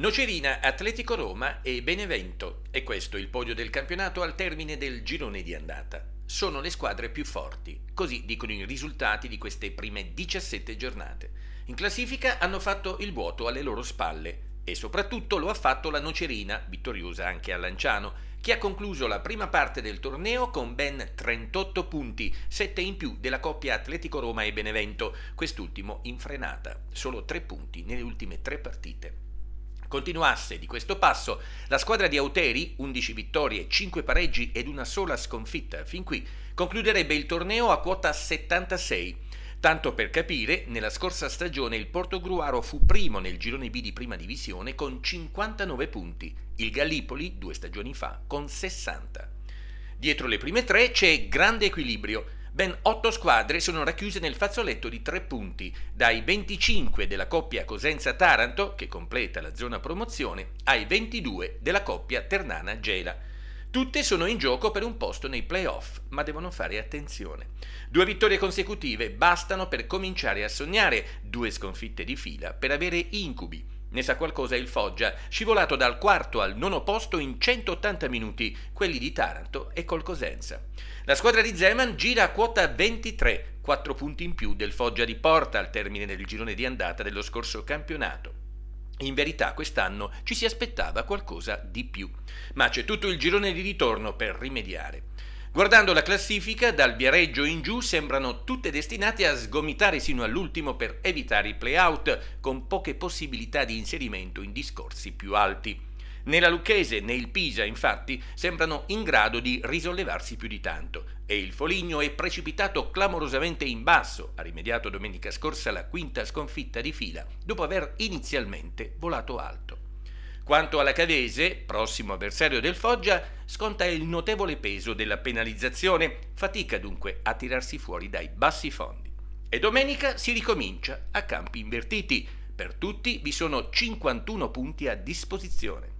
Nocerina, Atletico Roma e Benevento. E questo il podio del campionato al termine del girone di andata. Sono le squadre più forti, così dicono i risultati di queste prime 17 giornate. In classifica hanno fatto il vuoto alle loro spalle e soprattutto lo ha fatto la Nocerina, vittoriosa anche a Lanciano, che ha concluso la prima parte del torneo con ben 38 punti, 7 in più della coppia Atletico Roma e Benevento, quest'ultimo in frenata, solo 3 punti nelle ultime 3 partite. Continuasse di questo passo la squadra di Auteri, 11 vittorie, 5 pareggi ed una sola sconfitta fin qui, concluderebbe il torneo a quota 76. Tanto per capire, nella scorsa stagione il Portogruaro fu primo nel girone B di prima divisione con 59 punti, il Gallipoli due stagioni fa con 60. Dietro le prime tre c'è grande equilibrio. Ben otto squadre sono racchiuse nel fazzoletto di tre punti, dai 25 della coppia Cosenza-Taranto, che completa la zona promozione, ai 22 della coppia Ternana-Gela. Tutte sono in gioco per un posto nei playoff, ma devono fare attenzione. Due vittorie consecutive bastano per cominciare a sognare, due sconfitte di fila per avere incubi. Ne sa qualcosa il Foggia, scivolato dal quarto al nono posto in 180 minuti, quelli di Taranto e col Cosenza. La squadra di Zeman gira a quota 23, 4 punti in più del Foggia di Porta al termine del girone di andata dello scorso campionato. In verità quest'anno ci si aspettava qualcosa di più, ma c'è tutto il girone di ritorno per rimediare. Guardando la classifica, dal Viareggio in giù sembrano tutte destinate a sgomitare sino all'ultimo per evitare i play-out, con poche possibilità di inserimento in discorsi più alti. Né la Lucchese né il Pisa, infatti, sembrano in grado di risollevarsi più di tanto e il Foligno è precipitato clamorosamente in basso, ha rimediato domenica scorsa la quinta sconfitta di fila, dopo aver inizialmente volato alto. Quanto alla Cavese, prossimo avversario del Foggia, sconta il notevole peso della penalizzazione, fatica dunque a tirarsi fuori dai bassi fondi. E domenica si ricomincia a campi invertiti. Per tutti vi sono 51 punti a disposizione.